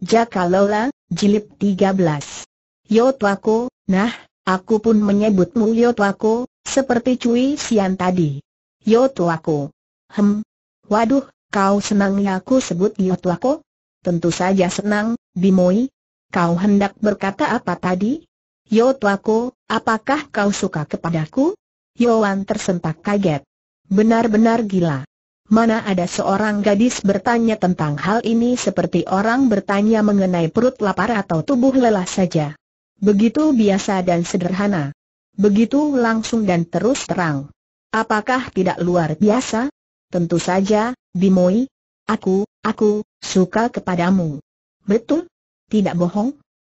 Lola, Jilid 13. Yotwako, nah, aku pun menyebutmu Yotwako, seperti Cui Sian tadi. Yotwako. Hem. Waduh, kau senang ya aku sebut Yotwako? Tentu saja senang, Bimoi. Kau hendak berkata apa tadi? Yotwako, apakah kau suka kepadaku? Yowan tersentak kaget. Benar-benar gila. Mana ada seorang gadis bertanya tentang hal ini seperti orang bertanya mengenai perut lapar atau tubuh lelah saja. Begitu biasa dan sederhana. Begitu langsung dan terus terang. Apakah tidak luar biasa? Tentu saja, Bimoi. Aku, aku, suka kepadamu. Betul? Tidak bohong?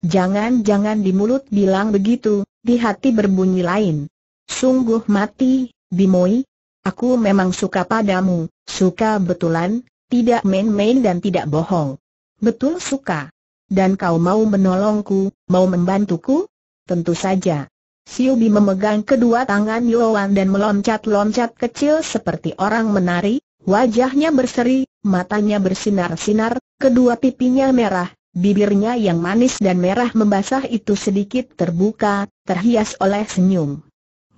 Jangan-jangan di mulut bilang begitu, di hati berbunyi lain. Sungguh mati, Bimoi, Aku memang suka padamu, suka betulan, tidak main-main dan tidak bohong. Betul suka. Dan kau mau menolongku, mau membantuku? Tentu saja. Siubi memegang kedua tangan Yoan dan meloncat-loncat kecil seperti orang menari, wajahnya berseri, matanya bersinar-sinar, kedua pipinya merah, bibirnya yang manis dan merah membasah itu sedikit terbuka, terhias oleh senyum.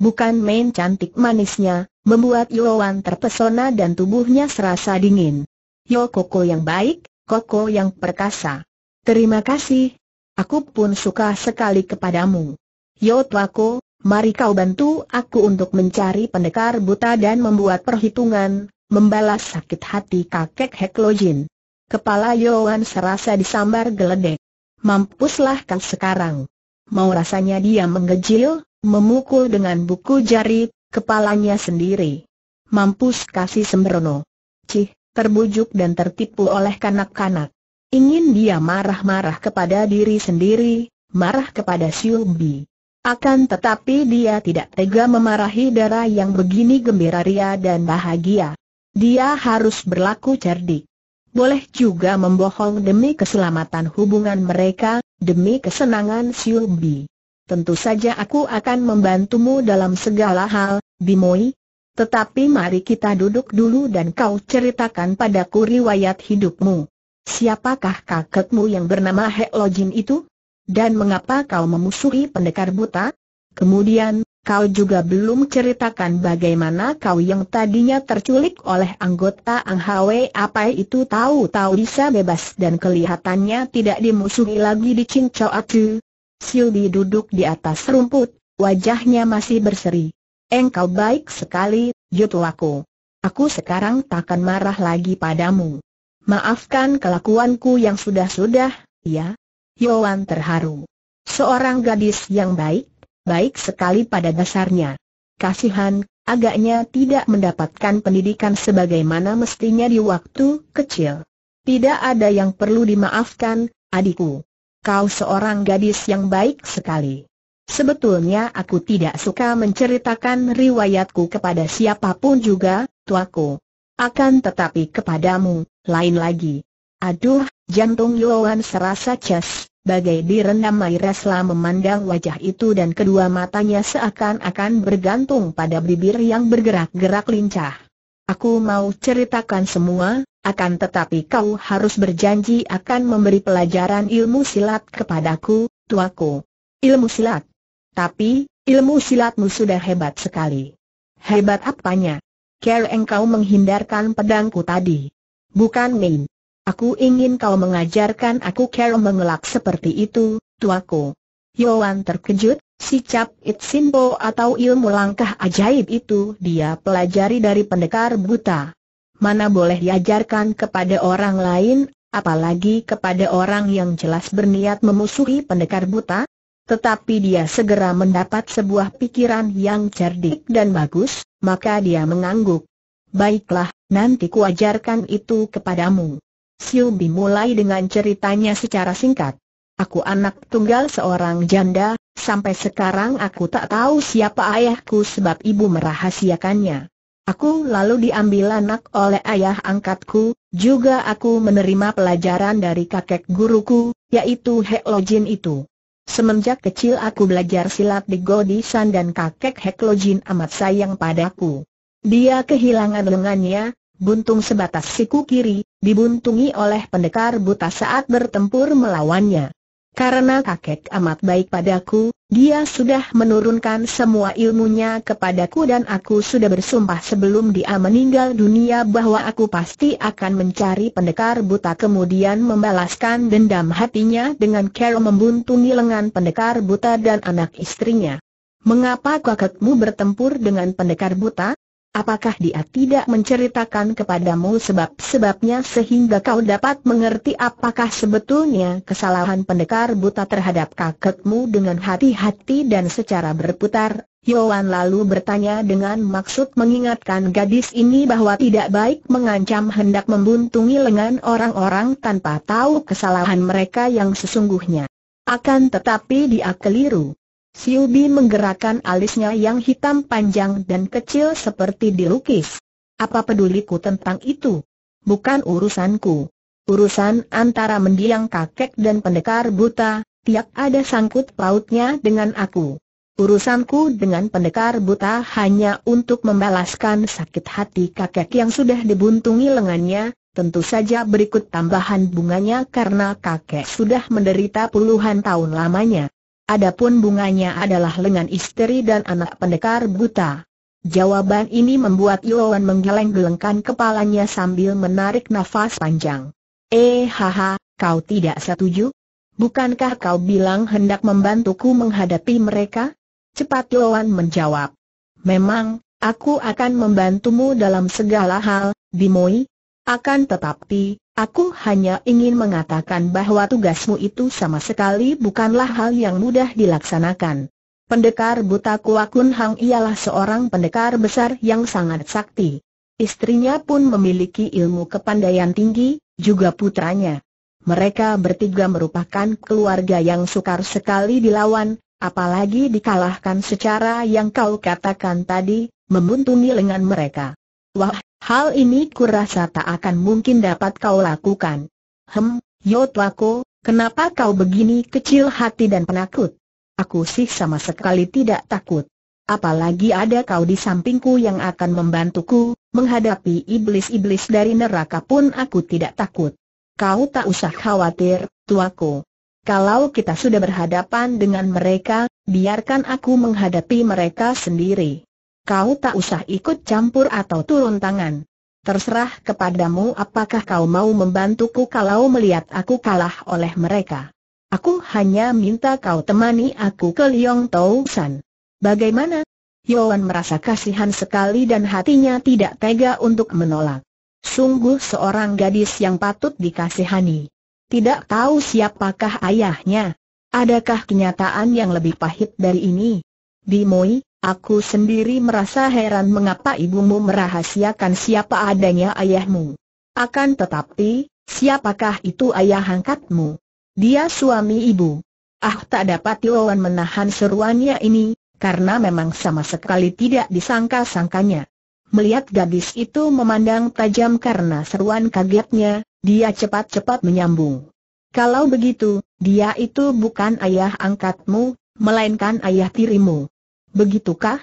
Bukan main cantik manisnya, membuat Yoan terpesona dan tubuhnya serasa dingin. Yo Koko yang baik, Koko yang perkasa. Terima kasih. Aku pun suka sekali kepadamu. Yo Tuako, mari kau bantu aku untuk mencari pendekar buta dan membuat perhitungan, membalas sakit hati kakek Heklojin. Kepala Yoan serasa disambar geledek. Mampuslah kau sekarang. Mau rasanya dia menggejil, memukul dengan buku jari, kepalanya sendiri. Mampus kasih sembrono. Cih, terbujuk dan tertipu oleh kanak-kanak. Ingin dia marah-marah kepada diri sendiri, marah kepada Siubi. Akan tetapi dia tidak tega memarahi darah yang begini gembira ria dan bahagia. Dia harus berlaku cerdik. Boleh juga membohong demi keselamatan hubungan mereka, demi kesenangan Siubi tentu saja aku akan membantumu dalam segala hal, Bimoi. Tetapi mari kita duduk dulu dan kau ceritakan padaku riwayat hidupmu. Siapakah kakekmu yang bernama Hek Lojin itu? Dan mengapa kau memusuhi pendekar buta? Kemudian, kau juga belum ceritakan bagaimana kau yang tadinya terculik oleh anggota Ang Hwe apa itu tahu-tahu bisa bebas dan kelihatannya tidak dimusuhi lagi di Ching Atu, Sildi duduk di atas rumput, wajahnya masih berseri. Engkau baik sekali, Jutuaku. Aku sekarang takkan marah lagi padamu. Maafkan kelakuanku yang sudah-sudah, ya? Yohan terharu. Seorang gadis yang baik, baik sekali pada dasarnya. Kasihan, agaknya tidak mendapatkan pendidikan sebagaimana mestinya di waktu kecil. Tidak ada yang perlu dimaafkan, adikku kau seorang gadis yang baik sekali. Sebetulnya aku tidak suka menceritakan riwayatku kepada siapapun juga, tuaku. Akan tetapi kepadamu, lain lagi. Aduh, jantung Yoan serasa ces, bagai direndam air memandang wajah itu dan kedua matanya seakan-akan bergantung pada bibir yang bergerak-gerak lincah. Aku mau ceritakan semua, akan tetapi kau harus berjanji akan memberi pelajaran ilmu silat kepadaku, tuaku. Ilmu silat. Tapi, ilmu silatmu sudah hebat sekali. Hebat apanya? Care engkau menghindarkan pedangku tadi. Bukan main. Aku ingin kau mengajarkan aku Care mengelak seperti itu, tuaku. Yoan terkejut, si cap it simbo atau ilmu langkah ajaib itu dia pelajari dari pendekar buta mana boleh diajarkan kepada orang lain, apalagi kepada orang yang jelas berniat memusuhi pendekar buta. Tetapi dia segera mendapat sebuah pikiran yang cerdik dan bagus, maka dia mengangguk. Baiklah, nanti kuajarkan itu kepadamu. Siu Bi mulai dengan ceritanya secara singkat. Aku anak tunggal seorang janda, sampai sekarang aku tak tahu siapa ayahku sebab ibu merahasiakannya. Aku lalu diambil anak oleh ayah angkatku, juga aku menerima pelajaran dari kakek guruku, yaitu Heklojin itu. Semenjak kecil aku belajar silat di Godisan dan kakek Heklojin amat sayang padaku. Dia kehilangan lengannya, buntung sebatas siku kiri, dibuntungi oleh pendekar buta saat bertempur melawannya. Karena kakek amat baik padaku, dia sudah menurunkan semua ilmunya kepadaku dan aku sudah bersumpah sebelum dia meninggal dunia bahwa aku pasti akan mencari pendekar buta kemudian membalaskan dendam hatinya dengan cara membuntungi lengan pendekar buta dan anak istrinya. Mengapa kakekmu bertempur dengan pendekar buta? Apakah dia tidak menceritakan kepadamu sebab-sebabnya sehingga kau dapat mengerti apakah sebetulnya kesalahan pendekar buta terhadap kakekmu dengan hati-hati dan secara berputar? Yohan lalu bertanya dengan maksud mengingatkan gadis ini bahwa tidak baik mengancam hendak membuntungi lengan orang-orang tanpa tahu kesalahan mereka yang sesungguhnya. Akan tetapi dia keliru. Siubi menggerakkan alisnya yang hitam panjang dan kecil seperti dilukis. Apa peduliku tentang itu? Bukan urusanku. Urusan antara mendiang kakek dan pendekar buta, tiap ada sangkut pautnya dengan aku. Urusanku dengan pendekar buta hanya untuk membalaskan sakit hati kakek yang sudah dibuntungi lengannya, tentu saja berikut tambahan bunganya karena kakek sudah menderita puluhan tahun lamanya. Adapun bunganya adalah lengan istri dan anak pendekar buta. Jawaban ini membuat Yuan menggeleng-gelengkan kepalanya sambil menarik nafas panjang. Eh haha, kau tidak setuju? Bukankah kau bilang hendak membantuku menghadapi mereka? Cepat Yuan menjawab. Memang, aku akan membantumu dalam segala hal, Bimoi. Akan tetapi, Aku hanya ingin mengatakan bahwa tugasmu itu sama sekali bukanlah hal yang mudah dilaksanakan. Pendekar buta Kuakun Hang ialah seorang pendekar besar yang sangat sakti. Istrinya pun memiliki ilmu kepandaian tinggi, juga putranya. Mereka bertiga merupakan keluarga yang sukar sekali dilawan, apalagi dikalahkan secara yang kau katakan tadi, membuntungi lengan mereka. Wah, Hal ini kurasa tak akan mungkin dapat kau lakukan. Hem, Yotwako, kenapa kau begini kecil hati dan penakut? Aku sih sama sekali tidak takut. Apalagi ada kau di sampingku yang akan membantuku, menghadapi iblis-iblis dari neraka pun aku tidak takut. Kau tak usah khawatir, tuaku. Kalau kita sudah berhadapan dengan mereka, biarkan aku menghadapi mereka sendiri. Kau tak usah ikut campur atau turun tangan. Terserah kepadamu apakah kau mau membantuku kalau melihat aku kalah oleh mereka. Aku hanya minta kau temani aku ke Liong Tau San. Bagaimana? Yoan merasa kasihan sekali dan hatinya tidak tega untuk menolak. Sungguh seorang gadis yang patut dikasihani. Tidak tahu siapakah ayahnya. Adakah kenyataan yang lebih pahit dari ini? Bimoi, Aku sendiri merasa heran mengapa ibumu merahasiakan siapa adanya ayahmu. Akan tetapi, siapakah itu ayah angkatmu? Dia suami ibu. Ah tak dapat Yowan menahan seruannya ini, karena memang sama sekali tidak disangka-sangkanya. Melihat gadis itu memandang tajam karena seruan kagetnya, dia cepat-cepat menyambung. Kalau begitu, dia itu bukan ayah angkatmu, melainkan ayah tirimu. Begitukah?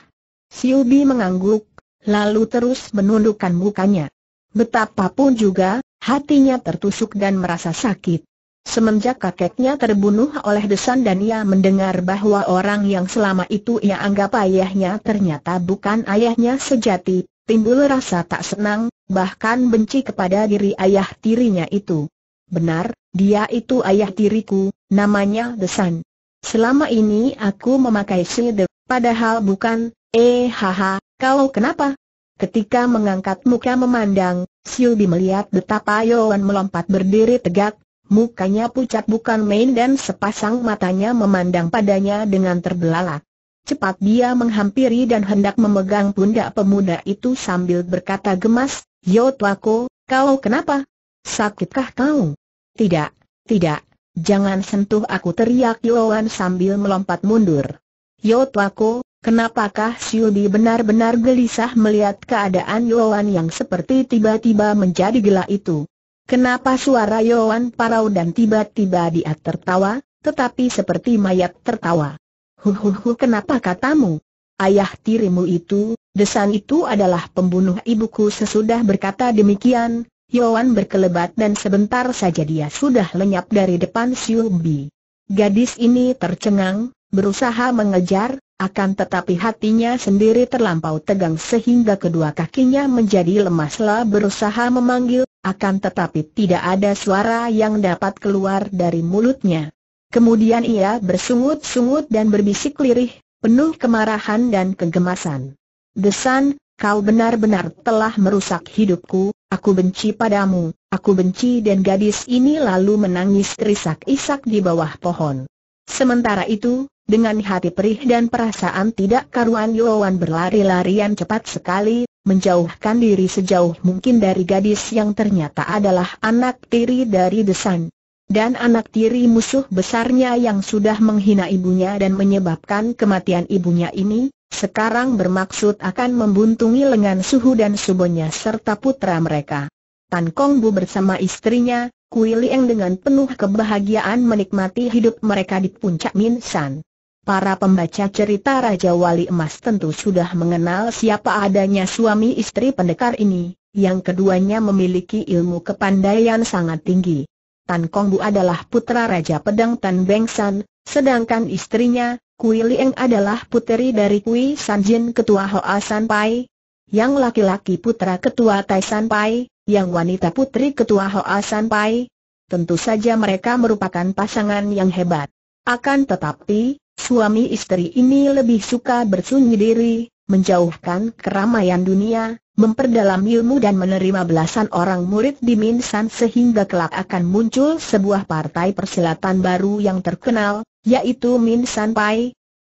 Siubi mengangguk, lalu terus menundukkan mukanya. Betapapun juga, hatinya tertusuk dan merasa sakit. Semenjak kakeknya terbunuh oleh desan dan ia mendengar bahwa orang yang selama itu ia anggap ayahnya ternyata bukan ayahnya sejati, timbul rasa tak senang, bahkan benci kepada diri ayah tirinya itu. Benar, dia itu ayah tiriku, namanya Desan. Selama ini aku memakai shield, padahal bukan, eh haha, kau kenapa? Ketika mengangkat muka memandang, Silbi melihat betapa Yohan melompat berdiri tegak, mukanya pucat bukan main dan sepasang matanya memandang padanya dengan terbelalak. Cepat dia menghampiri dan hendak memegang pundak pemuda itu sambil berkata gemas, Yo tuaku, kau kenapa? Sakitkah kau? Tidak, tidak, Jangan sentuh aku teriak Yoan sambil melompat mundur. Yo Tuako, kenapakah Siubi benar-benar gelisah melihat keadaan Yoan yang seperti tiba-tiba menjadi gelap itu? Kenapa suara Yoan parau dan tiba-tiba dia tertawa, tetapi seperti mayat tertawa? Huhuhu kenapa katamu? Ayah tirimu itu, desan itu adalah pembunuh ibuku sesudah berkata demikian, Yoan berkelebat dan sebentar saja dia sudah lenyap dari depan Siu Bi. Gadis ini tercengang, berusaha mengejar, akan tetapi hatinya sendiri terlampau tegang sehingga kedua kakinya menjadi lemaslah berusaha memanggil, akan tetapi tidak ada suara yang dapat keluar dari mulutnya. Kemudian ia bersungut-sungut dan berbisik lirih, penuh kemarahan dan kegemasan. Desan, kau benar-benar telah merusak hidupku, Aku benci padamu, aku benci dan gadis ini lalu menangis terisak-isak di bawah pohon. Sementara itu, dengan hati perih dan perasaan tidak karuan Yowan berlari-larian cepat sekali, menjauhkan diri sejauh mungkin dari gadis yang ternyata adalah anak tiri dari Desan dan anak tiri musuh besarnya yang sudah menghina ibunya dan menyebabkan kematian ibunya ini, sekarang bermaksud akan membuntungi lengan suhu dan subonya serta putra mereka. Tan Kong Bu bersama istrinya, Kui Lieng dengan penuh kebahagiaan menikmati hidup mereka di puncak Min San. Para pembaca cerita Raja Wali Emas tentu sudah mengenal siapa adanya suami istri pendekar ini, yang keduanya memiliki ilmu kepandaian sangat tinggi. Tan Kong Bu adalah putra Raja Pedang Tan Beng San, sedangkan istrinya, Kui Lieng adalah puteri dari Kui San Jin Ketua Hoa San Pai, yang laki-laki putra Ketua Tai San Pai, yang wanita putri Ketua Hoa San Pai. Tentu saja mereka merupakan pasangan yang hebat. Akan tetapi, suami istri ini lebih suka bersunyi diri, menjauhkan keramaian dunia, memperdalam ilmu dan menerima belasan orang murid di Minsan sehingga kelak akan muncul sebuah partai persilatan baru yang terkenal, yaitu Minsan Pai.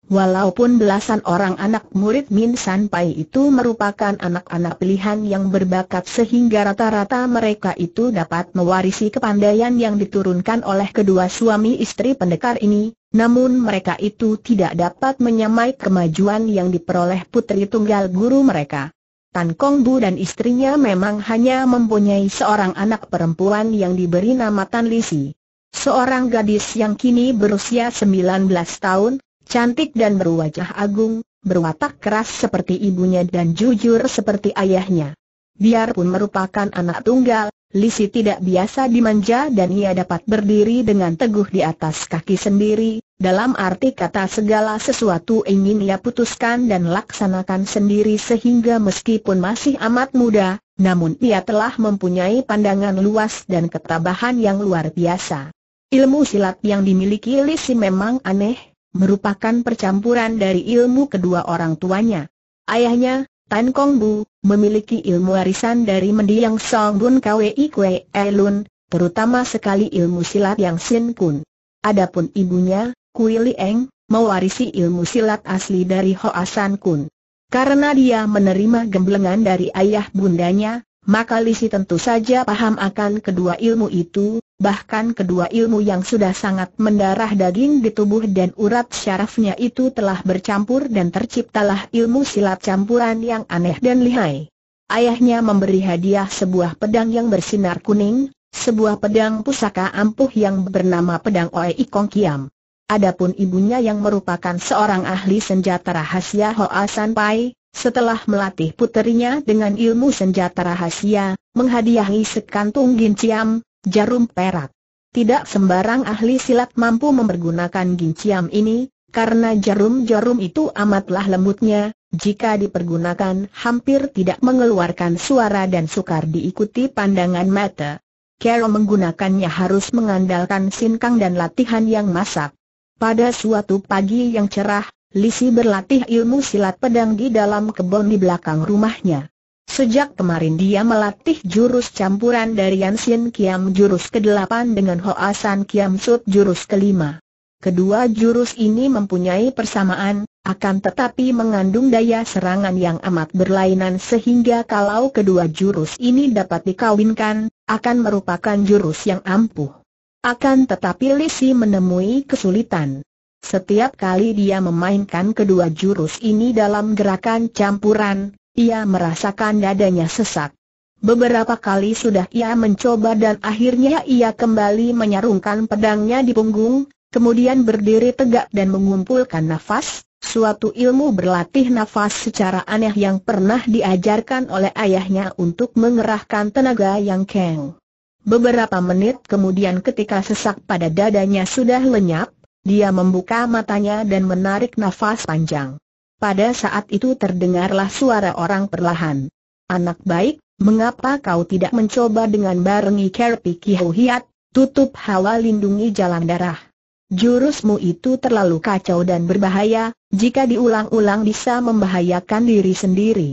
Walaupun belasan orang anak murid Minsan Pai itu merupakan anak-anak pilihan yang berbakat sehingga rata-rata mereka itu dapat mewarisi kepandaian yang diturunkan oleh kedua suami istri pendekar ini, namun mereka itu tidak dapat menyamai kemajuan yang diperoleh putri tunggal guru mereka. Tan Kong Bu dan istrinya memang hanya mempunyai seorang anak perempuan yang diberi nama Tan Lisi. Seorang gadis yang kini berusia 19 tahun, cantik dan berwajah agung, berwatak keras seperti ibunya dan jujur seperti ayahnya. Biarpun merupakan anak tunggal, Lisi tidak biasa dimanja dan ia dapat berdiri dengan teguh di atas kaki sendiri, dalam arti kata segala sesuatu ingin ia putuskan dan laksanakan sendiri sehingga meskipun masih amat muda, namun ia telah mempunyai pandangan luas dan ketabahan yang luar biasa. Ilmu silat yang dimiliki Lisi memang aneh, merupakan percampuran dari ilmu kedua orang tuanya. Ayahnya, Tan Kong Bu, memiliki ilmu warisan dari mendiang Song Bun Kwei Kwei e Lun, terutama sekali ilmu silat yang Sin Kun. Adapun ibunya, Kui Eng, mewarisi ilmu silat asli dari Ho Asan Kun. Karena dia menerima gemblengan dari ayah bundanya, maka Lisi tentu saja paham akan kedua ilmu itu, bahkan kedua ilmu yang sudah sangat mendarah daging di tubuh dan urat syarafnya itu telah bercampur dan terciptalah ilmu silat campuran yang aneh dan lihai. Ayahnya memberi hadiah sebuah pedang yang bersinar kuning, sebuah pedang pusaka ampuh yang bernama pedang Oei Kong Kiam. Adapun ibunya yang merupakan seorang ahli senjata rahasia Hoa San Pai, setelah melatih puterinya dengan ilmu senjata rahasia, menghadiahi sekantung gin ciam. Jarum perak. Tidak sembarang ahli silat mampu mempergunakan ginciam ini, karena jarum-jarum itu amatlah lembutnya, jika dipergunakan hampir tidak mengeluarkan suara dan sukar diikuti pandangan mata. Kero menggunakannya harus mengandalkan sinkang dan latihan yang masak. Pada suatu pagi yang cerah, Lisi berlatih ilmu silat pedang di dalam kebun di belakang rumahnya. Sejak kemarin dia melatih jurus campuran dari Yansin Kiam jurus ke-8 dengan Hoasan Kiam Sut jurus ke-5. Kedua jurus ini mempunyai persamaan, akan tetapi mengandung daya serangan yang amat berlainan sehingga kalau kedua jurus ini dapat dikawinkan, akan merupakan jurus yang ampuh. Akan tetapi Lisi menemui kesulitan. Setiap kali dia memainkan kedua jurus ini dalam gerakan campuran, ia merasakan dadanya sesak. Beberapa kali sudah ia mencoba dan akhirnya ia kembali menyarungkan pedangnya di punggung, kemudian berdiri tegak dan mengumpulkan nafas, suatu ilmu berlatih nafas secara aneh yang pernah diajarkan oleh ayahnya untuk mengerahkan tenaga yang keng. Beberapa menit kemudian ketika sesak pada dadanya sudah lenyap, dia membuka matanya dan menarik nafas panjang. Pada saat itu terdengarlah suara orang perlahan. Anak baik, mengapa kau tidak mencoba dengan barengi Kerpi Kiho Hiat, tutup hawa lindungi jalan darah. Jurusmu itu terlalu kacau dan berbahaya, jika diulang-ulang bisa membahayakan diri sendiri.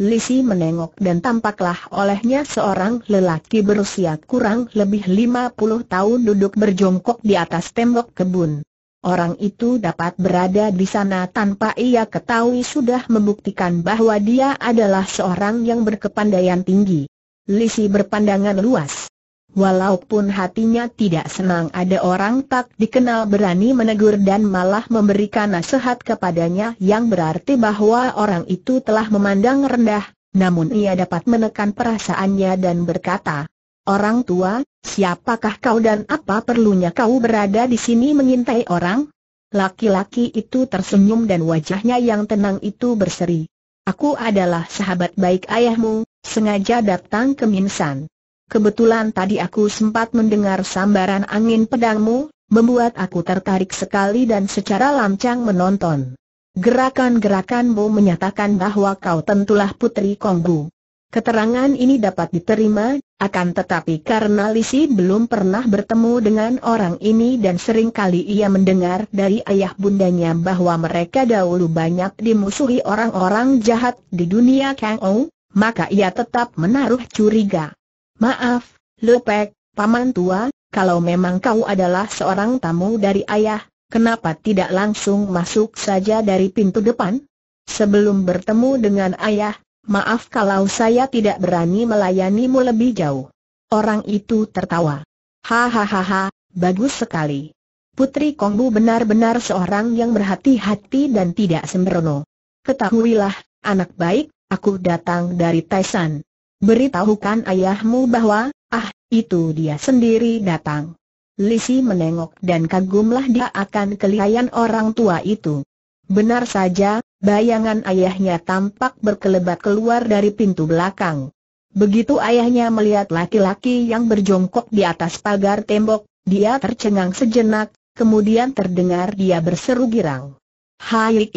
Lisi menengok dan tampaklah olehnya seorang lelaki berusia kurang lebih 50 tahun duduk berjongkok di atas tembok kebun. Orang itu dapat berada di sana tanpa ia ketahui sudah membuktikan bahwa dia adalah seorang yang berkepandaian tinggi. Lisi berpandangan luas. Walaupun hatinya tidak senang ada orang tak dikenal berani menegur dan malah memberikan nasihat kepadanya yang berarti bahwa orang itu telah memandang rendah, namun ia dapat menekan perasaannya dan berkata, Orang tua, siapakah kau dan apa perlunya kau berada di sini mengintai orang? Laki-laki itu tersenyum dan wajahnya yang tenang itu berseri. Aku adalah sahabat baik ayahmu, sengaja datang ke Minsan. Kebetulan tadi aku sempat mendengar sambaran angin pedangmu, membuat aku tertarik sekali dan secara lancang menonton. Gerakan-gerakanmu menyatakan bahwa kau tentulah putri Konggu. Keterangan ini dapat diterima, akan tetapi karena Lisi belum pernah bertemu dengan orang ini dan sering kali ia mendengar dari ayah bundanya bahwa mereka dahulu banyak dimusuhi orang-orang jahat di dunia Kang Ou, maka ia tetap menaruh curiga. Maaf, Lepek, Paman Tua, kalau memang kau adalah seorang tamu dari ayah, kenapa tidak langsung masuk saja dari pintu depan? Sebelum bertemu dengan ayah, maaf kalau saya tidak berani melayanimu lebih jauh. Orang itu tertawa. Hahaha, bagus sekali. Putri Kongbu benar-benar seorang yang berhati-hati dan tidak sembrono. Ketahuilah, anak baik, aku datang dari Taisan. Beritahukan ayahmu bahwa, ah, itu dia sendiri datang. Lisi menengok dan kagumlah dia akan kelihayan orang tua itu. Benar saja, bayangan ayahnya tampak berkelebat keluar dari pintu belakang. Begitu ayahnya melihat laki-laki yang berjongkok di atas pagar tembok, dia tercengang sejenak, kemudian terdengar dia berseru girang. Hai,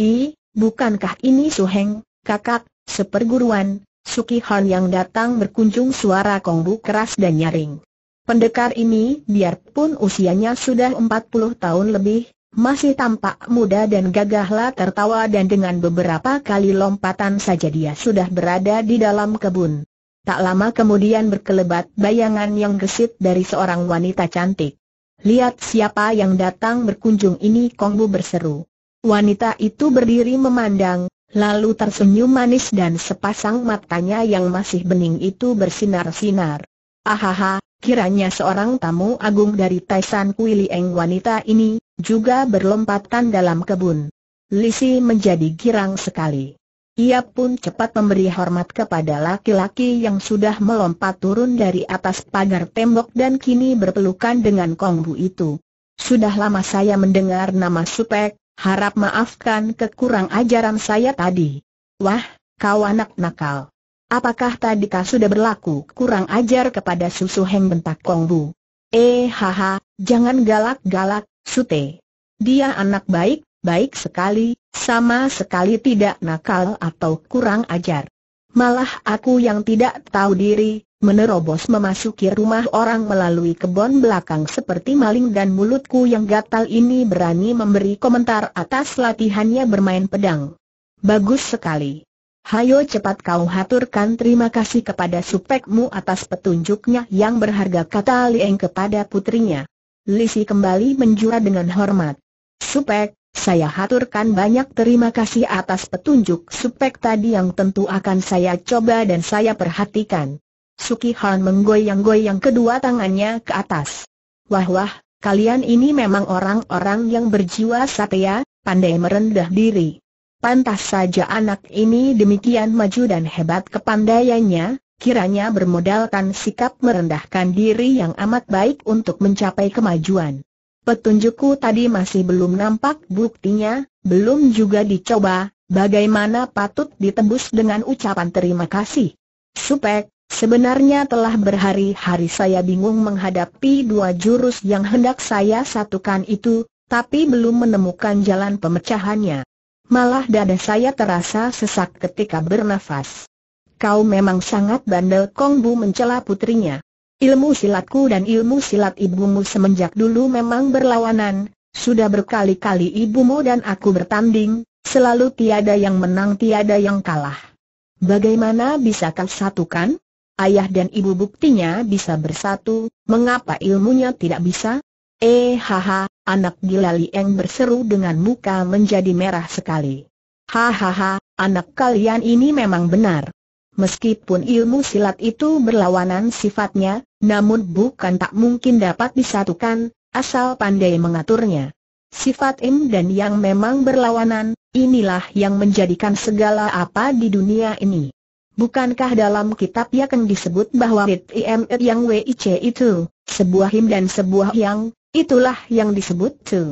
bukankah ini Suheng, kakak, seperguruan, Han yang datang berkunjung suara kongbu keras dan nyaring. Pendekar ini biarpun usianya sudah 40 tahun lebih, masih tampak muda dan gagahlah tertawa dan dengan beberapa kali lompatan saja dia sudah berada di dalam kebun. Tak lama kemudian berkelebat bayangan yang gesit dari seorang wanita cantik. Lihat siapa yang datang berkunjung ini Kongbu berseru. Wanita itu berdiri memandang, lalu tersenyum manis dan sepasang matanya yang masih bening itu bersinar-sinar. Ahaha, kiranya seorang tamu agung dari Taisan Kuilieng wanita ini, juga berlompatan dalam kebun. Lisi menjadi girang sekali. Ia pun cepat memberi hormat kepada laki-laki yang sudah melompat turun dari atas pagar tembok dan kini berpelukan dengan Kongbu itu. Sudah lama saya mendengar nama Supek, harap maafkan kekurang ajaran saya tadi. Wah, kau anak nakal. Apakah tadi kau sudah berlaku kurang ajar kepada susu heng bentak Kongbu? Eh haha, Jangan galak-galak, Sute. Dia anak baik, baik sekali, sama sekali tidak nakal atau kurang ajar. Malah aku yang tidak tahu diri, menerobos memasuki rumah orang melalui kebun belakang seperti maling dan mulutku yang gatal ini berani memberi komentar atas latihannya bermain pedang. Bagus sekali. Hayo cepat kau haturkan terima kasih kepada supekmu atas petunjuknya yang berharga kata Lieng kepada putrinya. Lisi kembali menjura dengan hormat. Supek, saya haturkan banyak terima kasih atas petunjuk supek tadi yang tentu akan saya coba dan saya perhatikan. Suki Han menggoyang-goyang kedua tangannya ke atas. Wah wah, kalian ini memang orang-orang yang berjiwa satya, pandai merendah diri. Pantas saja anak ini demikian maju dan hebat kepandaiannya, kiranya bermodalkan sikap merendahkan diri yang amat baik untuk mencapai kemajuan. Petunjukku tadi masih belum nampak buktinya, belum juga dicoba, bagaimana patut ditembus dengan ucapan terima kasih. Supek, sebenarnya telah berhari-hari saya bingung menghadapi dua jurus yang hendak saya satukan itu, tapi belum menemukan jalan pemecahannya. Malah dada saya terasa sesak ketika bernafas kau memang sangat bandel Kong Bu mencela putrinya. Ilmu silatku dan ilmu silat ibumu semenjak dulu memang berlawanan, sudah berkali-kali ibumu dan aku bertanding, selalu tiada yang menang tiada yang kalah. Bagaimana bisa kau satukan? Ayah dan ibu buktinya bisa bersatu, mengapa ilmunya tidak bisa? Eh haha, anak gila Lieng berseru dengan muka menjadi merah sekali. Hahaha, anak kalian ini memang benar. Meskipun ilmu silat itu berlawanan sifatnya, namun bukan tak mungkin dapat disatukan, asal pandai mengaturnya. Sifat im dan yang memang berlawanan, inilah yang menjadikan segala apa di dunia ini. Bukankah dalam kitab akan disebut bahwa it im it yang wic itu, sebuah im dan sebuah yang, itulah yang disebut tu.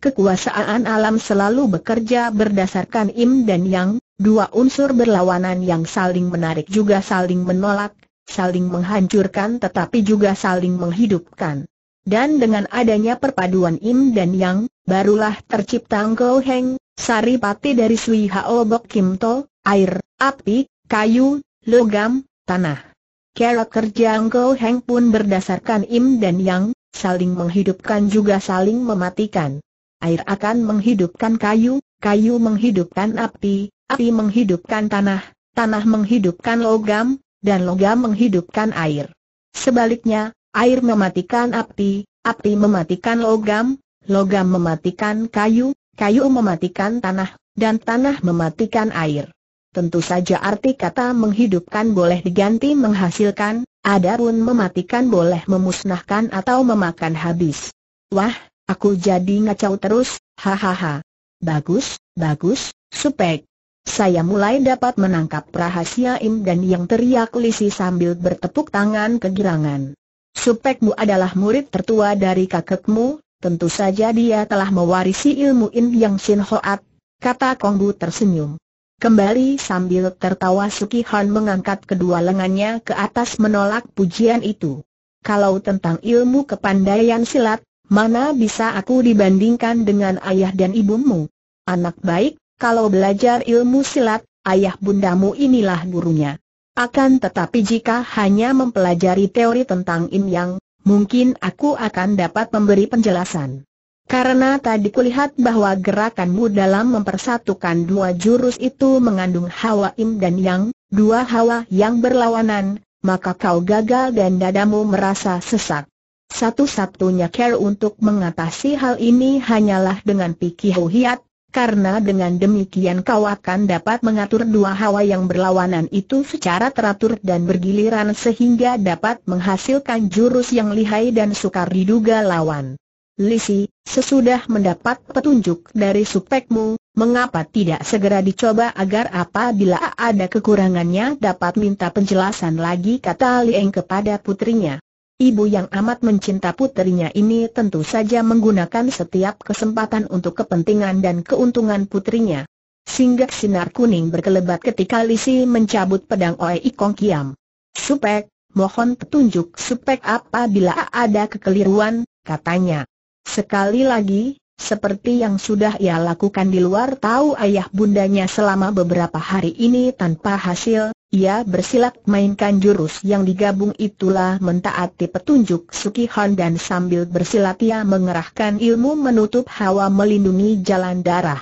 Kekuasaan alam selalu bekerja berdasarkan im dan yang, Dua unsur berlawanan yang saling menarik juga saling menolak, saling menghancurkan tetapi juga saling menghidupkan. Dan dengan adanya perpaduan Im dan Yang, barulah tercipta Ngkau Heng, saripati dari Sui Hao Bok Kim To, air, api, kayu, logam, tanah. kerja Ngkau Heng pun berdasarkan Im dan Yang, saling menghidupkan juga saling mematikan. Air akan menghidupkan kayu, kayu menghidupkan api, Api menghidupkan tanah, tanah menghidupkan logam, dan logam menghidupkan air. Sebaliknya, air mematikan api, api mematikan logam, logam mematikan kayu, kayu mematikan tanah, dan tanah mematikan air. Tentu saja arti kata menghidupkan boleh diganti menghasilkan, adapun mematikan boleh memusnahkan atau memakan habis. Wah, aku jadi ngacau terus, hahaha. Bagus, bagus, supek. Saya mulai dapat menangkap rahasia Im dan yang teriak Lisi sambil bertepuk tangan kegirangan. Supekmu adalah murid tertua dari kakekmu, tentu saja dia telah mewarisi ilmu im Yang sinhoat. kata Kongbu tersenyum. Kembali sambil tertawa Han mengangkat kedua lengannya ke atas menolak pujian itu. Kalau tentang ilmu kepandaian silat, mana bisa aku dibandingkan dengan ayah dan ibumu? Anak baik, kalau belajar ilmu silat, ayah bundamu inilah gurunya. Akan tetapi jika hanya mempelajari teori tentang Im Yang, mungkin aku akan dapat memberi penjelasan. Karena tadi kulihat bahwa gerakanmu dalam mempersatukan dua jurus itu mengandung hawa Im dan Yang, dua hawa yang berlawanan, maka kau gagal dan dadamu merasa sesak. Satu-satunya care untuk mengatasi hal ini hanyalah dengan pikir hiat, karena dengan demikian kau akan dapat mengatur dua hawa yang berlawanan itu secara teratur dan bergiliran sehingga dapat menghasilkan jurus yang lihai dan sukar diduga lawan. Lisi, sesudah mendapat petunjuk dari supekmu, mengapa tidak segera dicoba agar apabila ada kekurangannya dapat minta penjelasan lagi kata Lieng kepada putrinya. Ibu yang amat mencinta putrinya ini tentu saja menggunakan setiap kesempatan untuk kepentingan dan keuntungan putrinya. Singgah sinar kuning berkelebat ketika Lisi mencabut pedang Oe Ikong Kiam. Supek, mohon petunjuk Supek apabila ada kekeliruan, katanya. Sekali lagi, seperti yang sudah ia lakukan di luar tahu ayah bundanya selama beberapa hari ini tanpa hasil, ia bersilat mainkan jurus yang digabung itulah mentaati petunjuk Suki Han dan sambil bersilat ia mengerahkan ilmu menutup hawa melindungi jalan darah.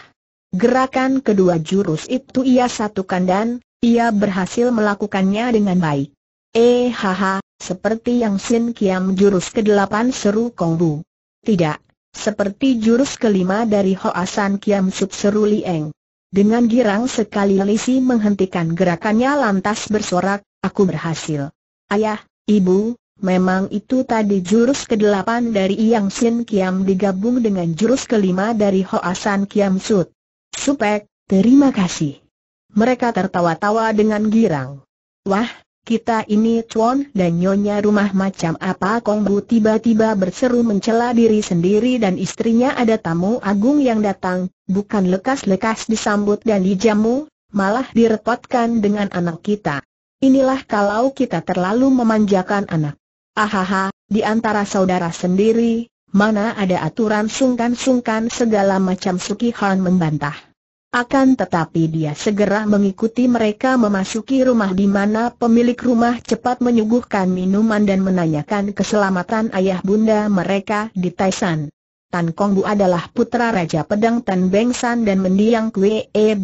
Gerakan kedua jurus itu ia satukan dan, ia berhasil melakukannya dengan baik. Eh haha, seperti yang Sin Kiam jurus ke-8 seru Kongbu. Tidak, seperti jurus kelima dari Hoasan Kiam Sub Seru Lieng. Dengan girang sekali Lisi menghentikan gerakannya lantas bersorak, aku berhasil. Ayah, ibu, memang itu tadi jurus kedelapan dari Yang Sin Kiam digabung dengan jurus kelima dari Hoasan Kiam Sud. Supek, terima kasih. Mereka tertawa-tawa dengan girang. Wah, kita ini cuan dan nyonya rumah macam apa Kong Bu tiba-tiba berseru mencela diri sendiri dan istrinya ada tamu agung yang datang, bukan lekas-lekas disambut dan dijamu, malah direpotkan dengan anak kita. Inilah kalau kita terlalu memanjakan anak. Ahaha, di antara saudara sendiri, mana ada aturan sungkan-sungkan segala macam Suki Han membantah. Akan tetapi dia segera mengikuti mereka memasuki rumah di mana pemilik rumah cepat menyuguhkan minuman dan menanyakan keselamatan ayah bunda mereka di Taisan. Tan Kongbu adalah putra Raja Pedang Tan Beng San dan mendiang Kwe E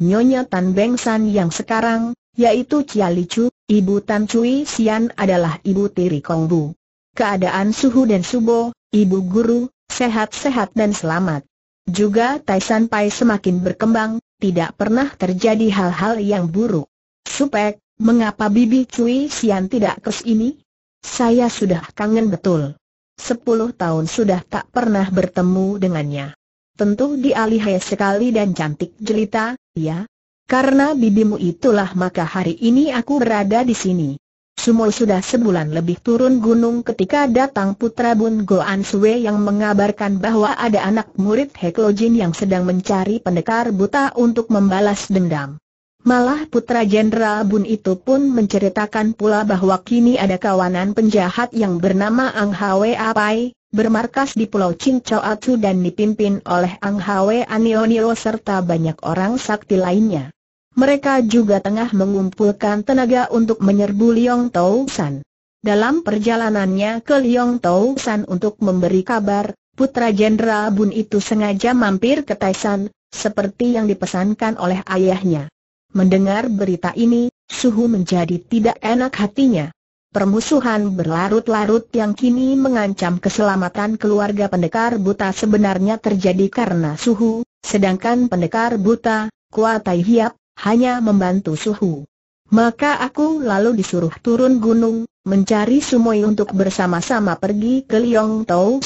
Nyonya Tan Beng San yang sekarang, yaitu Chia Chu, ibu Tan Cui Sian adalah ibu tiri Kongbu. Keadaan Suhu dan Subo, ibu guru, sehat-sehat dan selamat. Juga Tyson Pai semakin berkembang, tidak pernah terjadi hal-hal yang buruk. Supek, mengapa Bibi Cui Sian tidak kes ini? Saya sudah kangen betul. Sepuluh tahun sudah tak pernah bertemu dengannya. Tentu dia sekali dan cantik jelita, ya. Karena bibimu itulah maka hari ini aku berada di sini. Sumo sudah sebulan lebih turun gunung ketika datang putra Bun Goan Sue yang mengabarkan bahwa ada anak murid Heklojin yang sedang mencari pendekar buta untuk membalas dendam. Malah putra Jenderal Bun itu pun menceritakan pula bahwa kini ada kawanan penjahat yang bernama Ang Hwe Apai, bermarkas di Pulau Chincoatsu dan dipimpin oleh Ang Hwe Anioniro serta banyak orang sakti lainnya. Mereka juga tengah mengumpulkan tenaga untuk menyerbu Liong Tau San. Dalam perjalanannya ke Liong Tau San untuk memberi kabar, putra Jenderal Bun itu sengaja mampir ke Taisan, seperti yang dipesankan oleh ayahnya. Mendengar berita ini, Suhu menjadi tidak enak hatinya. Permusuhan berlarut-larut yang kini mengancam keselamatan keluarga pendekar buta sebenarnya terjadi karena suhu, sedangkan pendekar buta, Kuatai Hiap, hanya membantu suhu. Maka aku lalu disuruh turun gunung, mencari Sumoi untuk bersama-sama pergi ke Liong Tau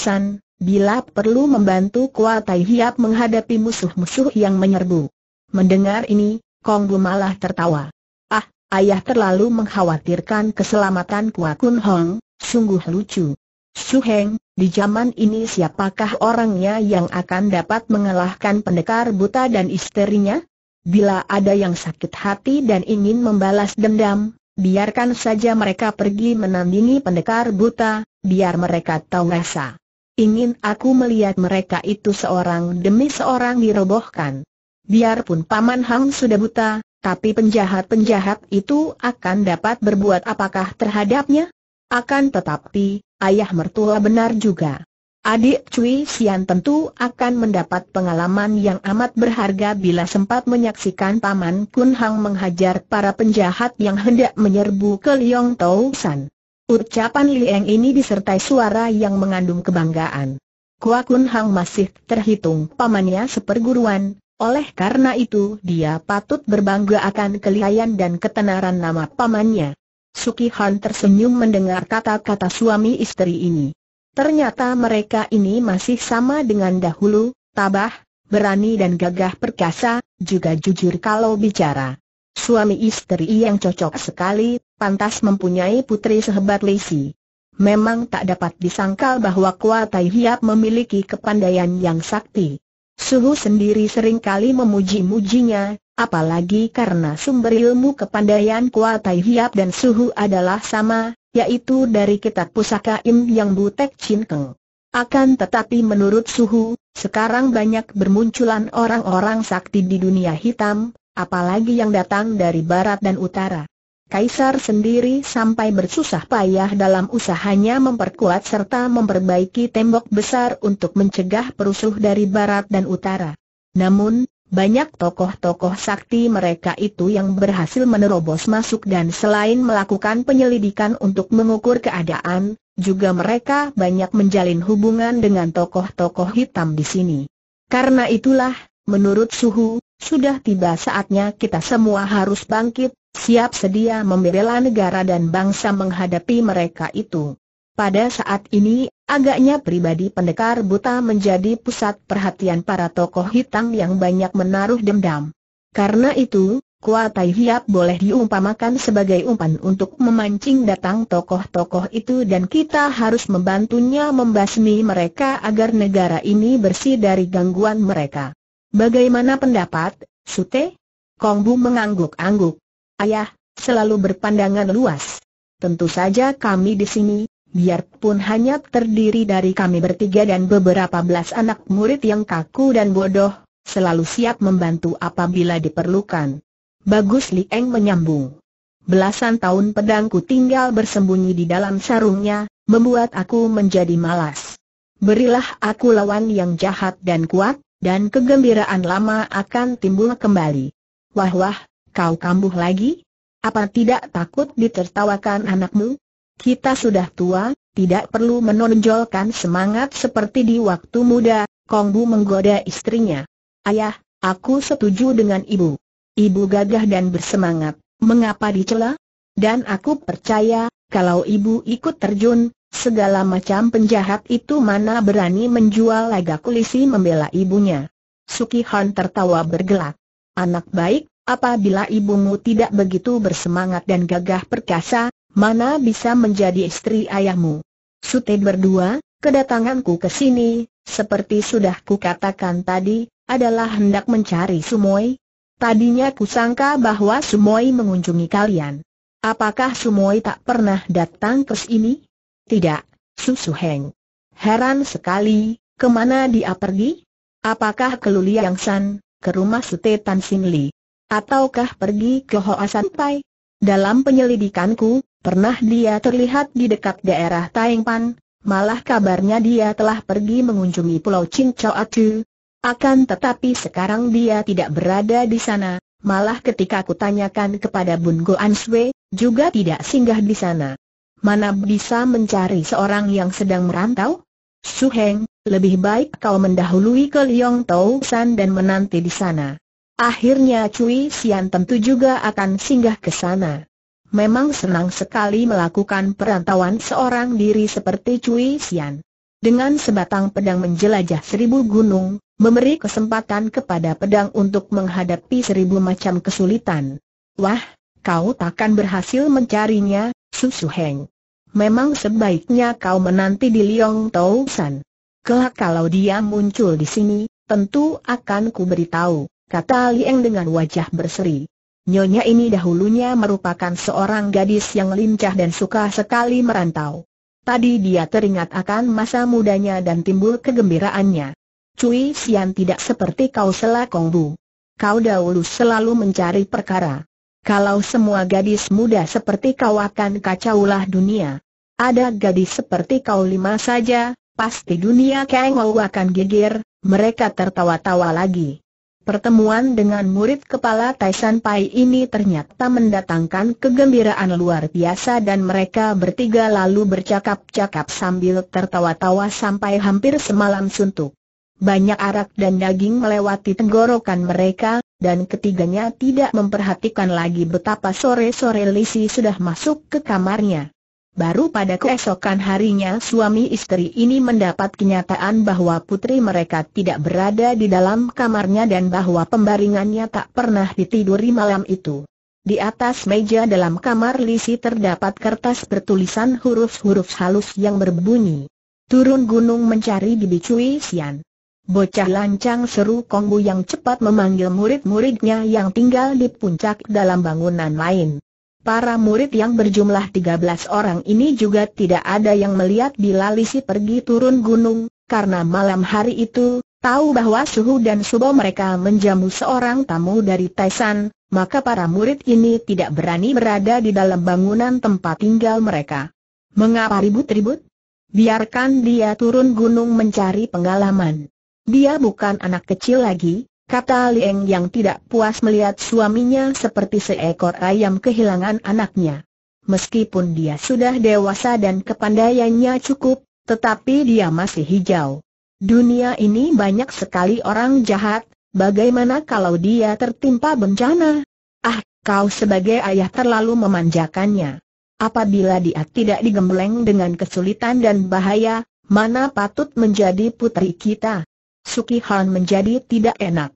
bila perlu membantu Kuatai Hiap menghadapi musuh-musuh yang menyerbu. Mendengar ini, Kong Bu malah tertawa. Ah, ayah terlalu mengkhawatirkan keselamatan Kua Hong, sungguh lucu. Su Heng, di zaman ini siapakah orangnya yang akan dapat mengalahkan pendekar buta dan isterinya? Bila ada yang sakit hati dan ingin membalas dendam, biarkan saja mereka pergi menandingi pendekar buta, biar mereka tahu rasa. Ingin aku melihat mereka itu seorang demi seorang dirobohkan. Biarpun Paman Hang sudah buta, tapi penjahat-penjahat itu akan dapat berbuat apakah terhadapnya? Akan tetapi, ayah mertua benar juga. Adik Cui Sian tentu akan mendapat pengalaman yang amat berharga bila sempat menyaksikan Paman Kun Hang menghajar para penjahat yang hendak menyerbu ke Liong Tau San. Ucapan Liang ini disertai suara yang mengandung kebanggaan. Kua Kun Hang masih terhitung pamannya seperguruan, oleh karena itu dia patut berbangga akan kelihayan dan ketenaran nama pamannya. Suki Han tersenyum mendengar kata-kata suami istri ini. Ternyata mereka ini masih sama dengan dahulu, tabah, berani dan gagah perkasa, juga jujur kalau bicara. Suami istri yang cocok sekali, pantas mempunyai putri sehebat Lisi. Memang tak dapat disangkal bahwa Tai Hiap memiliki kepandaian yang sakti. Suhu sendiri seringkali memuji-mujinya, apalagi karena sumber ilmu kepandaian Tai Hiap dan Suhu adalah sama, yaitu dari kitab pusaka Im Yang Butek Chin Akan tetapi menurut Suhu, sekarang banyak bermunculan orang-orang sakti di dunia hitam, apalagi yang datang dari barat dan utara. Kaisar sendiri sampai bersusah payah dalam usahanya memperkuat serta memperbaiki tembok besar untuk mencegah perusuh dari barat dan utara. Namun, banyak tokoh-tokoh sakti mereka itu yang berhasil menerobos masuk dan selain melakukan penyelidikan untuk mengukur keadaan, juga mereka banyak menjalin hubungan dengan tokoh-tokoh hitam di sini. Karena itulah, menurut Suhu, sudah tiba saatnya kita semua harus bangkit, siap sedia membela negara dan bangsa menghadapi mereka itu. Pada saat ini, agaknya pribadi pendekar buta menjadi pusat perhatian para tokoh hitam yang banyak menaruh dendam. Karena itu, Kuatai Hiap boleh diumpamakan sebagai umpan untuk memancing datang tokoh-tokoh itu dan kita harus membantunya membasmi mereka agar negara ini bersih dari gangguan mereka. Bagaimana pendapat, Sute? Kongbu mengangguk-angguk. Ayah, selalu berpandangan luas. Tentu saja kami di sini, biarpun hanya terdiri dari kami bertiga dan beberapa belas anak murid yang kaku dan bodoh, selalu siap membantu apabila diperlukan. Bagus Li Eng menyambung. Belasan tahun pedangku tinggal bersembunyi di dalam sarungnya, membuat aku menjadi malas. Berilah aku lawan yang jahat dan kuat, dan kegembiraan lama akan timbul kembali. Wah wah, kau kambuh lagi? Apa tidak takut ditertawakan anakmu? Kita sudah tua, tidak perlu menonjolkan semangat seperti di waktu muda, Kong Bu menggoda istrinya. Ayah, aku setuju dengan ibu. Ibu gagah dan bersemangat, mengapa dicela? Dan aku percaya, kalau ibu ikut terjun, segala macam penjahat itu mana berani menjual laga kulisi membela ibunya. Suki Han tertawa bergelak. Anak baik, apabila ibumu tidak begitu bersemangat dan gagah perkasa, mana bisa menjadi istri ayahmu. Sute berdua, kedatanganku ke sini, seperti sudah kukatakan tadi, adalah hendak mencari Sumoi. Tadinya kusangka bahwa Sumoi mengunjungi kalian. Apakah Sumoi tak pernah datang ke sini? Tidak, Susu Heng. Heran sekali, kemana dia pergi? Apakah ke Luliang San, ke rumah Sute Tan Sin Li? Ataukah pergi ke Hoa San Pai? Dalam penyelidikanku, Pernah dia terlihat di dekat daerah Taingpan, malah kabarnya dia telah pergi mengunjungi Pulau Chinchoatu. Akan tetapi sekarang dia tidak berada di sana, malah ketika aku tanyakan kepada Bun Go Sui, juga tidak singgah di sana. Mana bisa mencari seorang yang sedang merantau? Heng, lebih baik kau mendahului ke Liong Tau San dan menanti di sana. Akhirnya Cui Sian tentu juga akan singgah ke sana memang senang sekali melakukan perantauan seorang diri seperti Cui Xian. Dengan sebatang pedang menjelajah seribu gunung, memberi kesempatan kepada pedang untuk menghadapi seribu macam kesulitan. Wah, kau takkan berhasil mencarinya, Susu Heng. Memang sebaiknya kau menanti di Liong Tau San. Kelak kalau dia muncul di sini, tentu akan ku beritahu, kata Liang dengan wajah berseri. Nyonya ini dahulunya merupakan seorang gadis yang lincah dan suka sekali merantau. Tadi dia teringat akan masa mudanya dan timbul kegembiraannya. Cui Sian tidak seperti kau selakong bu. Kau dahulu selalu mencari perkara. Kalau semua gadis muda seperti kau akan kacaulah dunia. Ada gadis seperti kau lima saja, pasti dunia Kang akan geger, mereka tertawa-tawa lagi. Pertemuan dengan murid kepala Taisan Pai ini ternyata mendatangkan kegembiraan luar biasa dan mereka bertiga lalu bercakap-cakap sambil tertawa-tawa sampai hampir semalam suntuk. Banyak arak dan daging melewati tenggorokan mereka, dan ketiganya tidak memperhatikan lagi betapa sore-sore Lisi sudah masuk ke kamarnya. Baru pada keesokan harinya suami istri ini mendapat kenyataan bahwa putri mereka tidak berada di dalam kamarnya dan bahwa pembaringannya tak pernah ditiduri malam itu. Di atas meja dalam kamar Lisi terdapat kertas bertulisan huruf-huruf halus yang berbunyi. Turun gunung mencari bibi Cui Sian. Bocah lancang seru Kongbu yang cepat memanggil murid-muridnya yang tinggal di puncak dalam bangunan lain. Para murid yang berjumlah 13 orang ini juga tidak ada yang melihat bila Lisi pergi turun gunung, karena malam hari itu, tahu bahwa suhu dan subuh mereka menjamu seorang tamu dari Taisan, maka para murid ini tidak berani berada di dalam bangunan tempat tinggal mereka. Mengapa ribut-ribut? Biarkan dia turun gunung mencari pengalaman. Dia bukan anak kecil lagi, kata Lieng yang tidak puas melihat suaminya seperti seekor ayam kehilangan anaknya. Meskipun dia sudah dewasa dan kepandaiannya cukup, tetapi dia masih hijau. Dunia ini banyak sekali orang jahat, bagaimana kalau dia tertimpa bencana? Ah, kau sebagai ayah terlalu memanjakannya. Apabila dia tidak digembleng dengan kesulitan dan bahaya, mana patut menjadi putri kita? Suki Han menjadi tidak enak.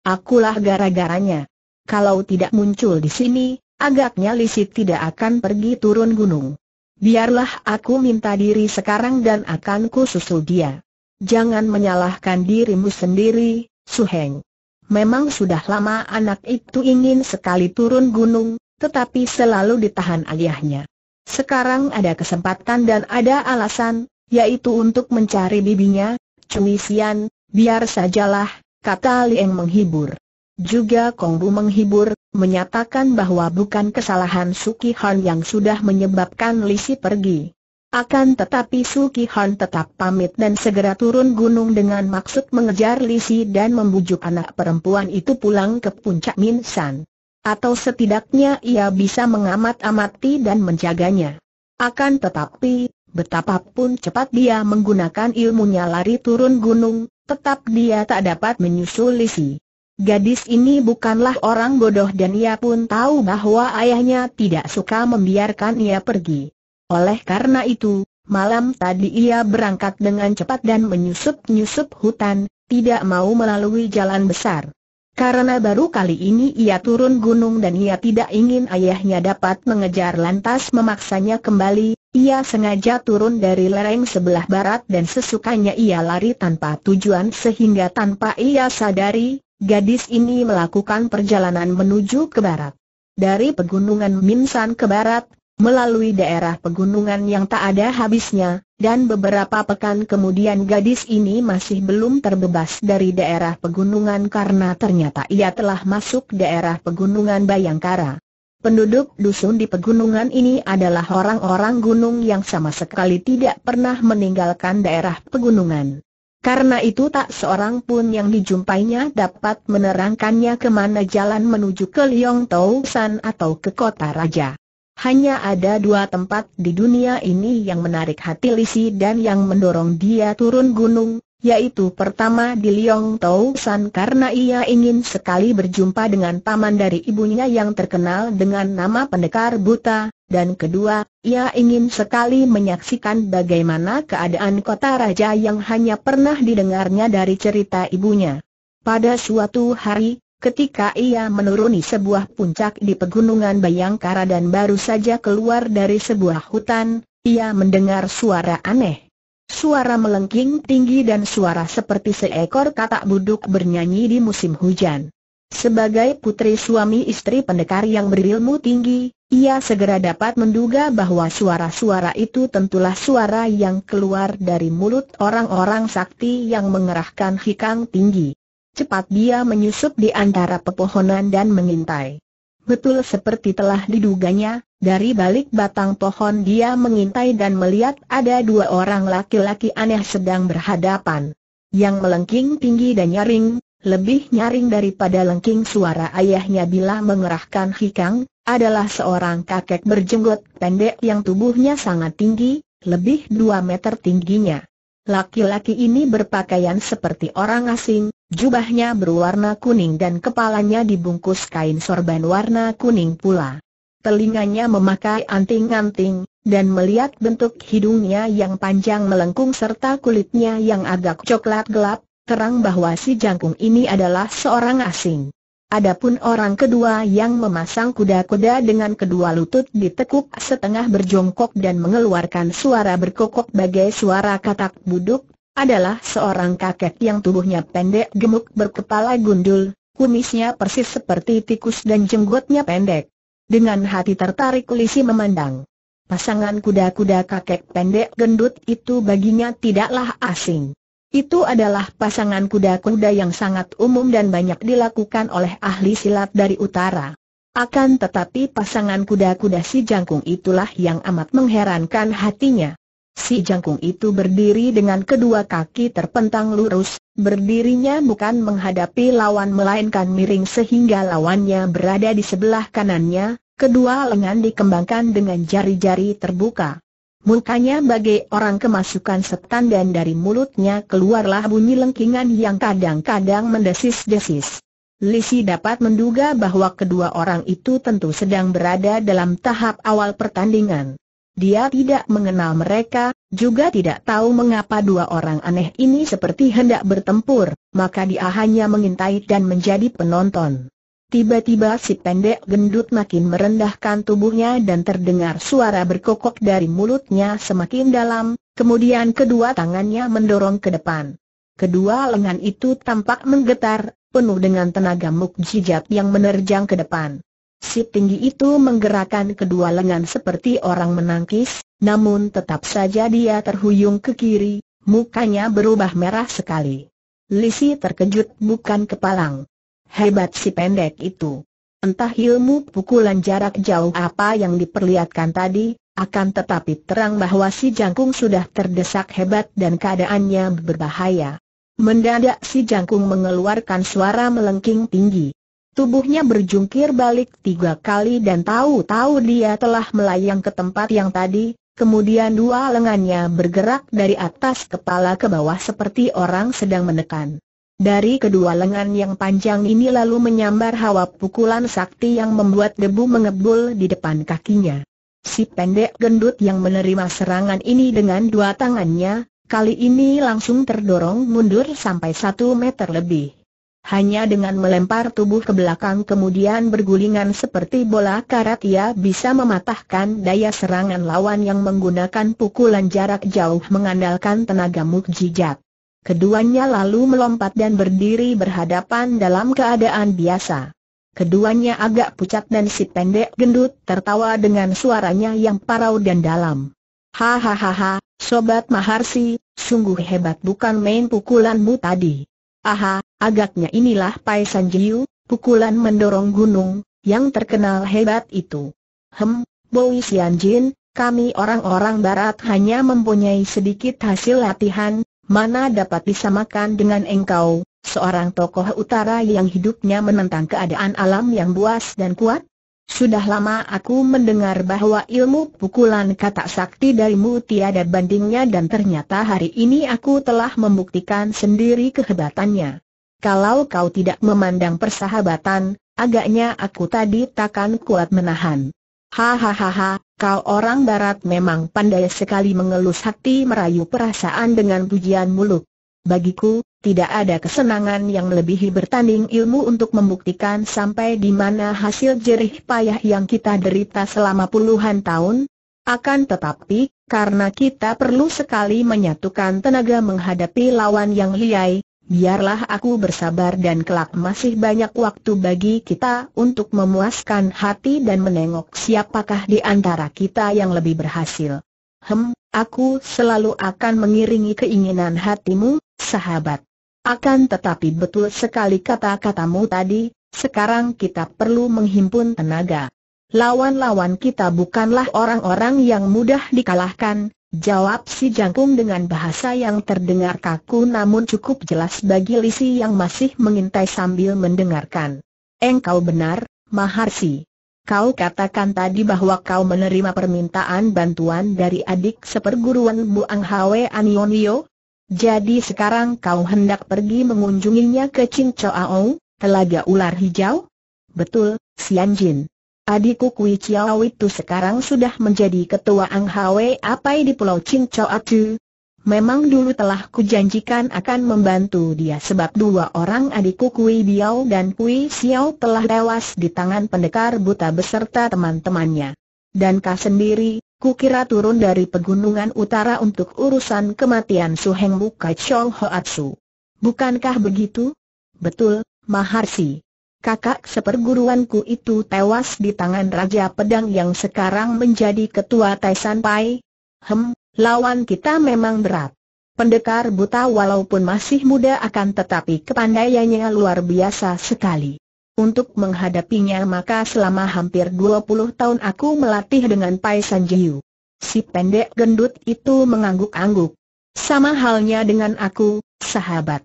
Akulah gara-garanya. Kalau tidak muncul di sini, agaknya Lisi tidak akan pergi turun gunung. Biarlah aku minta diri sekarang dan akan susul dia. Jangan menyalahkan dirimu sendiri, Suheng. Memang sudah lama anak itu ingin sekali turun gunung, tetapi selalu ditahan ayahnya. Sekarang ada kesempatan dan ada alasan, yaitu untuk mencari bibinya, Cui Sian, biar sajalah, kata Lieng menghibur. Juga Kong Bu menghibur, menyatakan bahwa bukan kesalahan Suki Han yang sudah menyebabkan Lisi pergi. Akan tetapi Suki Han tetap pamit dan segera turun gunung dengan maksud mengejar Lisi dan membujuk anak perempuan itu pulang ke puncak Min Minsan. Atau setidaknya ia bisa mengamat-amati dan menjaganya. Akan tetapi, Betapapun cepat dia menggunakan ilmunya lari turun gunung, tetap dia tak dapat menyusul Lisi. Gadis ini bukanlah orang bodoh dan ia pun tahu bahwa ayahnya tidak suka membiarkan ia pergi. Oleh karena itu, malam tadi ia berangkat dengan cepat dan menyusup-nyusup hutan, tidak mau melalui jalan besar. Karena baru kali ini ia turun gunung dan ia tidak ingin ayahnya dapat mengejar lantas memaksanya kembali, ia sengaja turun dari lereng sebelah barat dan sesukanya ia lari tanpa tujuan sehingga tanpa ia sadari, gadis ini melakukan perjalanan menuju ke barat. Dari pegunungan Minsan ke barat, melalui daerah pegunungan yang tak ada habisnya, dan beberapa pekan kemudian gadis ini masih belum terbebas dari daerah pegunungan karena ternyata ia telah masuk daerah pegunungan Bayangkara. Penduduk dusun di pegunungan ini adalah orang-orang gunung yang sama sekali tidak pernah meninggalkan daerah pegunungan. Karena itu tak seorang pun yang dijumpainya dapat menerangkannya kemana jalan menuju ke Liong Tau San atau ke kota raja. Hanya ada dua tempat di dunia ini yang menarik hati Lisi dan yang mendorong dia turun gunung, yaitu pertama di Liong Tau San karena ia ingin sekali berjumpa dengan paman dari ibunya yang terkenal dengan nama pendekar buta, dan kedua, ia ingin sekali menyaksikan bagaimana keadaan kota raja yang hanya pernah didengarnya dari cerita ibunya. Pada suatu hari, ketika ia menuruni sebuah puncak di pegunungan Bayangkara dan baru saja keluar dari sebuah hutan, ia mendengar suara aneh. Suara melengking tinggi dan suara seperti seekor katak buduk bernyanyi di musim hujan. Sebagai putri suami istri pendekar yang berilmu tinggi, ia segera dapat menduga bahwa suara-suara itu tentulah suara yang keluar dari mulut orang-orang sakti yang mengerahkan hikang tinggi. Cepat dia menyusup di antara pepohonan dan mengintai. Betul seperti telah diduganya, dari balik batang pohon dia mengintai dan melihat ada dua orang laki-laki aneh sedang berhadapan. Yang melengking tinggi dan nyaring, lebih nyaring daripada lengking suara ayahnya bila mengerahkan hikang, adalah seorang kakek berjenggot pendek yang tubuhnya sangat tinggi, lebih dua meter tingginya. Laki-laki ini berpakaian seperti orang asing, jubahnya berwarna kuning dan kepalanya dibungkus kain sorban warna kuning pula telinganya memakai anting-anting, dan melihat bentuk hidungnya yang panjang melengkung serta kulitnya yang agak coklat gelap, terang bahwa si jangkung ini adalah seorang asing. Adapun orang kedua yang memasang kuda-kuda dengan kedua lutut ditekuk setengah berjongkok dan mengeluarkan suara berkokok bagai suara katak buduk, adalah seorang kakek yang tubuhnya pendek gemuk berkepala gundul, kumisnya persis seperti tikus dan jenggotnya pendek. Dengan hati tertarik Lisi memandang. Pasangan kuda-kuda kakek pendek gendut itu baginya tidaklah asing. Itu adalah pasangan kuda-kuda yang sangat umum dan banyak dilakukan oleh ahli silat dari utara. Akan tetapi pasangan kuda-kuda si jangkung itulah yang amat mengherankan hatinya. Si jangkung itu berdiri dengan kedua kaki terpentang lurus, berdirinya bukan menghadapi lawan melainkan miring sehingga lawannya berada di sebelah kanannya, kedua lengan dikembangkan dengan jari-jari terbuka. Mukanya bagai orang kemasukan setan dan dari mulutnya keluarlah bunyi lengkingan yang kadang-kadang mendesis-desis. Lisi dapat menduga bahwa kedua orang itu tentu sedang berada dalam tahap awal pertandingan. Dia tidak mengenal mereka, juga tidak tahu mengapa dua orang aneh ini seperti hendak bertempur, maka dia hanya mengintai dan menjadi penonton. Tiba-tiba si pendek gendut makin merendahkan tubuhnya dan terdengar suara berkokok dari mulutnya semakin dalam, kemudian kedua tangannya mendorong ke depan. Kedua lengan itu tampak menggetar, penuh dengan tenaga mukjizat yang menerjang ke depan. Si tinggi itu menggerakkan kedua lengan seperti orang menangkis, namun tetap saja dia terhuyung ke kiri, mukanya berubah merah sekali. Lisi terkejut bukan kepalang. Hebat si pendek itu. Entah ilmu pukulan jarak jauh apa yang diperlihatkan tadi, akan tetapi terang bahwa si jangkung sudah terdesak hebat dan keadaannya berbahaya. Mendadak si jangkung mengeluarkan suara melengking tinggi. Tubuhnya berjungkir balik tiga kali dan tahu-tahu dia telah melayang ke tempat yang tadi, kemudian dua lengannya bergerak dari atas kepala ke bawah seperti orang sedang menekan. Dari kedua lengan yang panjang ini lalu menyambar hawa pukulan sakti yang membuat debu mengebul di depan kakinya. Si pendek gendut yang menerima serangan ini dengan dua tangannya, kali ini langsung terdorong mundur sampai satu meter lebih. Hanya dengan melempar tubuh ke belakang kemudian bergulingan seperti bola karat ia bisa mematahkan daya serangan lawan yang menggunakan pukulan jarak jauh mengandalkan tenaga mukjizat. Keduanya lalu melompat dan berdiri berhadapan dalam keadaan biasa. Keduanya agak pucat dan si pendek gendut tertawa dengan suaranya yang parau dan dalam. Hahaha, Sobat Maharsi, sungguh hebat bukan main pukulanmu tadi. Aha, Agaknya inilah Pai San Jiu, pukulan mendorong gunung, yang terkenal hebat itu. Hem, Bowi Sian Jin, kami orang-orang barat hanya mempunyai sedikit hasil latihan, mana dapat disamakan dengan engkau, seorang tokoh utara yang hidupnya menentang keadaan alam yang buas dan kuat? Sudah lama aku mendengar bahwa ilmu pukulan kata sakti darimu tiada bandingnya dan ternyata hari ini aku telah membuktikan sendiri kehebatannya kalau kau tidak memandang persahabatan, agaknya aku tadi takkan kuat menahan. Hahaha, kau orang barat memang pandai sekali mengelus hati merayu perasaan dengan pujian mulut. Bagiku, tidak ada kesenangan yang melebihi bertanding ilmu untuk membuktikan sampai di mana hasil jerih payah yang kita derita selama puluhan tahun. Akan tetapi, karena kita perlu sekali menyatukan tenaga menghadapi lawan yang liai, biarlah aku bersabar dan kelak masih banyak waktu bagi kita untuk memuaskan hati dan menengok siapakah di antara kita yang lebih berhasil. Hem, aku selalu akan mengiringi keinginan hatimu, sahabat. Akan tetapi betul sekali kata-katamu tadi, sekarang kita perlu menghimpun tenaga. Lawan-lawan kita bukanlah orang-orang yang mudah dikalahkan, Jawab si jangkung dengan bahasa yang terdengar kaku namun cukup jelas bagi Lisi yang masih mengintai sambil mendengarkan. Engkau benar, Maharsi. Kau katakan tadi bahwa kau menerima permintaan bantuan dari adik seperguruan Buang Hwe Anionio? Jadi sekarang kau hendak pergi mengunjunginya ke Chin Choao, Telaga Ular Hijau? Betul, Jin. Adikku Kui Chiao itu sekarang sudah menjadi ketua Ang Hwe Apai di Pulau Ching Chow Atu. Memang dulu telah kujanjikan akan membantu dia sebab dua orang adikku Kui Biao dan Kui Xiao telah tewas di tangan pendekar buta beserta teman-temannya. Dan kau sendiri, kukira turun dari pegunungan utara untuk urusan kematian Su Heng Muka Chong Hoatsu. Bukankah begitu? Betul, Maharsi kakak seperguruanku itu tewas di tangan Raja Pedang yang sekarang menjadi ketua Taisan Pai. Hem, lawan kita memang berat. Pendekar buta walaupun masih muda akan tetapi kepandaiannya luar biasa sekali. Untuk menghadapinya maka selama hampir 20 tahun aku melatih dengan Pai Sanjiu. Si pendek gendut itu mengangguk-angguk. Sama halnya dengan aku, sahabat.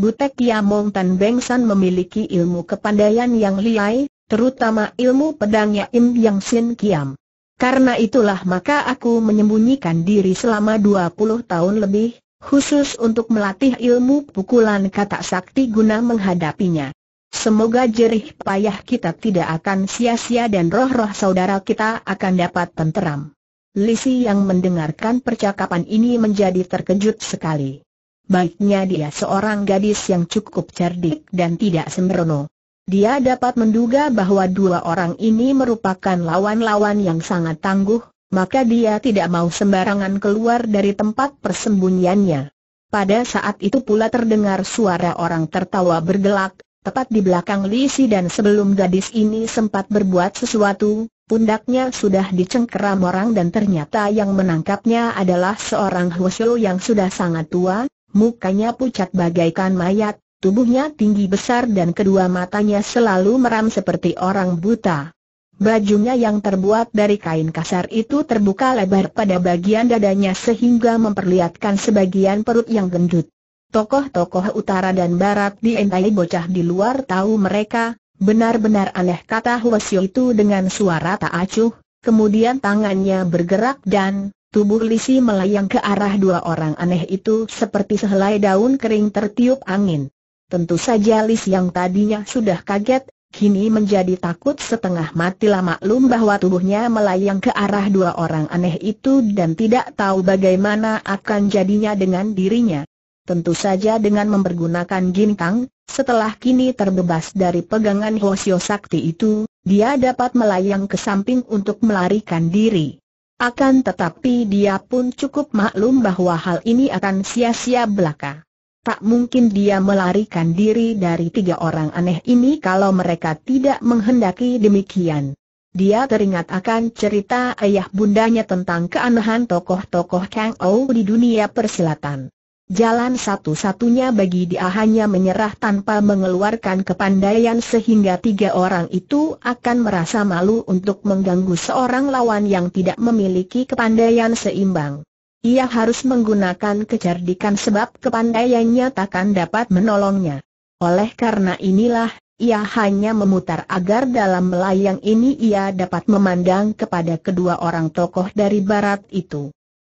Butek Yamong Tan San memiliki ilmu kepandaian yang liai, terutama ilmu pedangnya Im Yang Sin Kiam. Karena itulah maka aku menyembunyikan diri selama 20 tahun lebih, khusus untuk melatih ilmu pukulan kata sakti guna menghadapinya. Semoga jerih payah kita tidak akan sia-sia dan roh-roh saudara kita akan dapat tenteram. Lisi yang mendengarkan percakapan ini menjadi terkejut sekali baiknya dia seorang gadis yang cukup cerdik dan tidak sembrono. Dia dapat menduga bahwa dua orang ini merupakan lawan-lawan yang sangat tangguh, maka dia tidak mau sembarangan keluar dari tempat persembunyiannya. Pada saat itu pula terdengar suara orang tertawa bergelak, tepat di belakang Lisi dan sebelum gadis ini sempat berbuat sesuatu, pundaknya sudah dicengkeram orang dan ternyata yang menangkapnya adalah seorang Hwasyo yang sudah sangat tua, mukanya pucat bagaikan mayat, tubuhnya tinggi besar dan kedua matanya selalu meram seperti orang buta. Bajunya yang terbuat dari kain kasar itu terbuka lebar pada bagian dadanya sehingga memperlihatkan sebagian perut yang gendut. Tokoh-tokoh utara dan barat di Entai bocah di luar tahu mereka, benar-benar aneh kata Huasio itu dengan suara tak acuh, kemudian tangannya bergerak dan, Tubuh Lisi melayang ke arah dua orang aneh itu seperti sehelai daun kering tertiup angin. Tentu saja Lisi yang tadinya sudah kaget, kini menjadi takut setengah mati lama maklum bahwa tubuhnya melayang ke arah dua orang aneh itu dan tidak tahu bagaimana akan jadinya dengan dirinya. Tentu saja dengan mempergunakan gintang, setelah kini terbebas dari pegangan Hoshio Sakti itu, dia dapat melayang ke samping untuk melarikan diri. Akan tetapi dia pun cukup maklum bahwa hal ini akan sia-sia belaka. Tak mungkin dia melarikan diri dari tiga orang aneh ini kalau mereka tidak menghendaki demikian. Dia teringat akan cerita ayah bundanya tentang keanehan tokoh-tokoh Kang Ou di dunia persilatan. Jalan satu-satunya bagi dia hanya menyerah tanpa mengeluarkan kepandaian sehingga tiga orang itu akan merasa malu untuk mengganggu seorang lawan yang tidak memiliki kepandaian seimbang. Ia harus menggunakan kecerdikan sebab kepandaiannya takkan dapat menolongnya. Oleh karena inilah, ia hanya memutar agar dalam melayang ini ia dapat memandang kepada kedua orang tokoh dari barat itu.